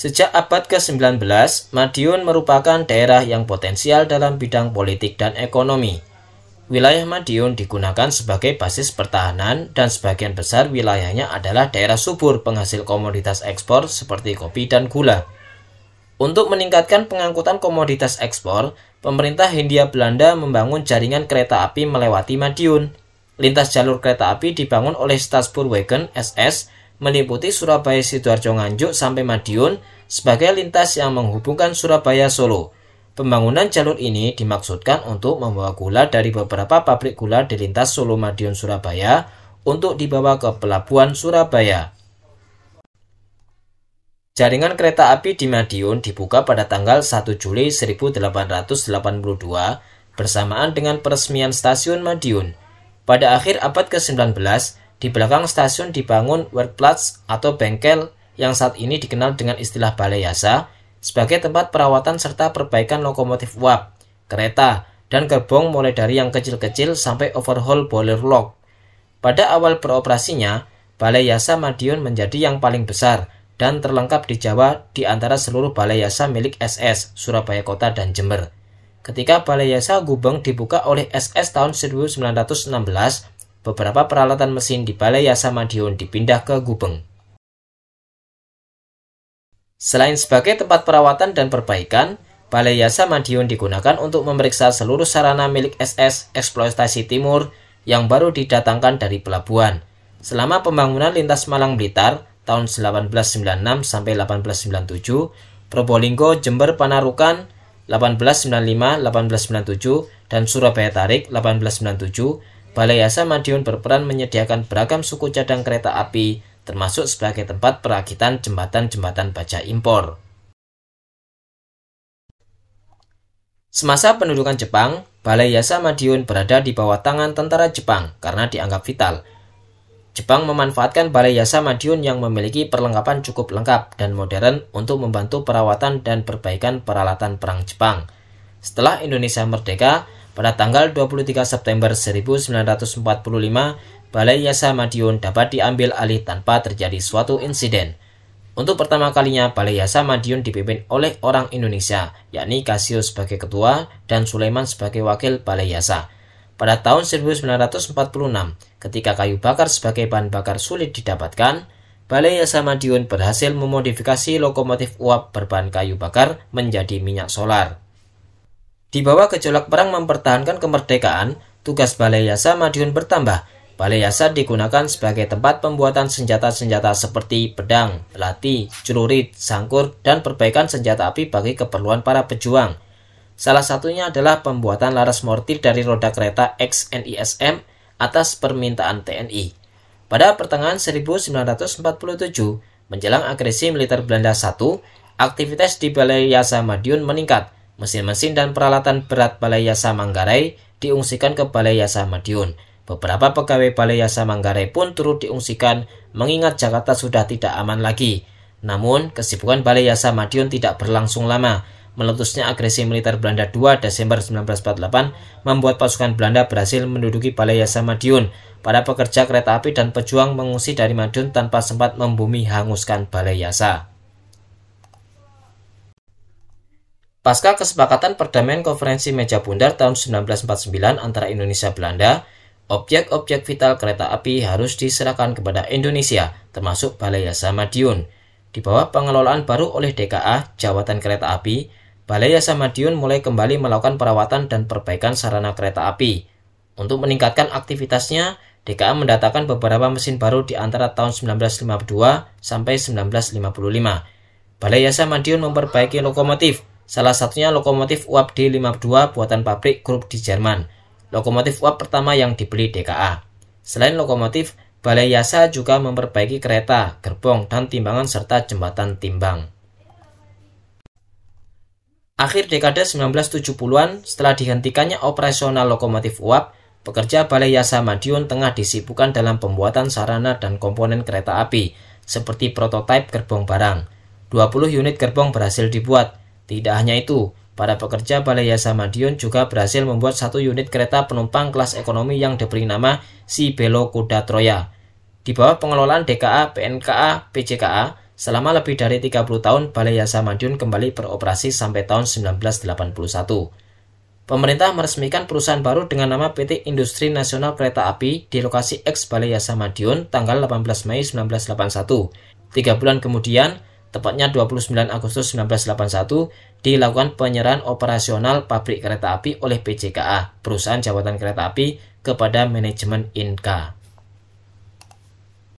Sejak abad ke-19, Madiun merupakan daerah yang potensial dalam bidang politik dan ekonomi. Wilayah Madiun digunakan sebagai basis pertahanan dan sebagian besar wilayahnya adalah daerah subur penghasil komoditas ekspor seperti kopi dan gula. Untuk meningkatkan pengangkutan komoditas ekspor, pemerintah Hindia Belanda membangun jaringan kereta api melewati Madiun. Lintas jalur kereta api dibangun oleh Stadspoorwegen SS meliputi Surabaya Sidoarjo Nganjuk sampai Madiun sebagai lintas yang menghubungkan Surabaya Solo. Pembangunan jalur ini dimaksudkan untuk membawa gula dari beberapa pabrik gula di lintas Solo Madiun Surabaya untuk dibawa ke pelabuhan Surabaya. Jaringan kereta api di Madiun dibuka pada tanggal 1 Juli 1882 bersamaan dengan peresmian stasiun Madiun. Pada akhir abad ke-19, di belakang stasiun dibangun Werkplatz atau bengkel yang saat ini dikenal dengan istilah Balai Yasa sebagai tempat perawatan serta perbaikan lokomotif uap, kereta, dan gerbong mulai dari yang kecil-kecil sampai overhaul boiler lock. Pada awal beroperasinya, Balai Yasa Madiun menjadi yang paling besar dan terlengkap di Jawa di antara seluruh balai yasa milik SS, Surabaya Kota, dan Jember. Ketika Balai Yasa Gubeng dibuka oleh SS tahun 1916, beberapa peralatan mesin di Balai Yasa Madiun dipindah ke Gubeng. Selain sebagai tempat perawatan dan perbaikan, Balai Yasa Madiun digunakan untuk memeriksa seluruh sarana milik SS eksploitasi timur yang baru didatangkan dari pelabuhan. Selama pembangunan lintas Malang Blitar tahun 1896 sampai 1897, Probolinggo, Jember, Panarukan 1895, 1897 dan Surabaya Tarik 1897 Balai Yasa Madiun berperan menyediakan beragam suku cadang kereta api, termasuk sebagai tempat perakitan jembatan-jembatan baja impor. Semasa pendudukan Jepang, Balai Yasa Madiun berada di bawah tangan tentara Jepang karena dianggap vital. Jepang memanfaatkan Balai Yasa Madiun yang memiliki perlengkapan cukup lengkap dan modern untuk membantu perawatan dan perbaikan peralatan perang Jepang. Setelah Indonesia merdeka, pada tanggal 23 September 1945, Balai Yasa Madiun dapat diambil alih tanpa terjadi suatu insiden. Untuk pertama kalinya, Balai Yasa Madiun dipimpin oleh orang Indonesia, yakni Kasius sebagai ketua dan Sulaiman sebagai wakil Balai Yasa. Pada tahun 1946, ketika kayu bakar sebagai bahan bakar sulit didapatkan, Balai Yasa Madiun berhasil memodifikasi lokomotif uap berbahan kayu bakar menjadi minyak solar. Di bawah gejolak perang mempertahankan kemerdekaan, tugas Balai Yasa Madiun bertambah. Balai Yasa digunakan sebagai tempat pembuatan senjata-senjata seperti pedang, belati, celurit, sangkur, dan perbaikan senjata api bagi keperluan para pejuang. Salah satunya adalah pembuatan laras mortir dari roda kereta XNISM atas permintaan TNI. Pada pertengahan 1947, menjelang agresi militer Belanda I, aktivitas di Balai Yasa Madiun meningkat – Mesin-mesin dan peralatan berat Balai Yasa Manggarai diungsikan ke Balai Yasa Madiun. Beberapa pegawai Balai Yasa Manggarai pun turut diungsikan mengingat Jakarta sudah tidak aman lagi. Namun, kesibukan Balai Yasa Madiun tidak berlangsung lama. Meletusnya agresi militer Belanda 2 Desember 1948 membuat pasukan Belanda berhasil menduduki Balai Yasa Madiun. Para pekerja kereta api dan pejuang mengungsi dari Madiun tanpa sempat membumi hanguskan Balai Yasa. Pasca kesepakatan perdamaian konferensi meja bundar tahun 1949 antara Indonesia Belanda, objek-objek vital kereta api harus diserahkan kepada Indonesia, termasuk Balai Yasa Madiun. Di bawah pengelolaan baru oleh DKA, Jawatan Kereta Api, Balai Yasa Madiun mulai kembali melakukan perawatan dan perbaikan sarana kereta api. Untuk meningkatkan aktivitasnya, DKA mendatangkan beberapa mesin baru di antara tahun 1952 sampai 1955. Balai Yasa Madiun memperbaiki lokomotif, Salah satunya lokomotif UAP D52 buatan pabrik grup di Jerman. Lokomotif UAP pertama yang dibeli DKA. Selain lokomotif, Balai Yasa juga memperbaiki kereta, gerbong, dan timbangan serta jembatan timbang. Akhir dekade 1970-an, setelah dihentikannya operasional lokomotif UAP, pekerja Balai Yasa Madiun tengah disibukkan dalam pembuatan sarana dan komponen kereta api, seperti prototipe gerbong barang. 20 unit gerbong berhasil dibuat, tidak hanya itu, para pekerja Balai Yasa Madiun juga berhasil membuat satu unit kereta penumpang kelas ekonomi yang diberi nama Si Belo Kuda Troya. Di bawah pengelolaan DKA, PNKA, PJKA, selama lebih dari 30 tahun Balai Yasa Madiun kembali beroperasi sampai tahun 1981. Pemerintah meresmikan perusahaan baru dengan nama PT Industri Nasional Kereta Api di lokasi ex Balai Yasa Madiun tanggal 18 Mei 1981. Tiga bulan kemudian, tepatnya 29 Agustus 1981, dilakukan penyerahan operasional pabrik kereta api oleh PJKA, perusahaan jabatan kereta api, kepada manajemen INKA.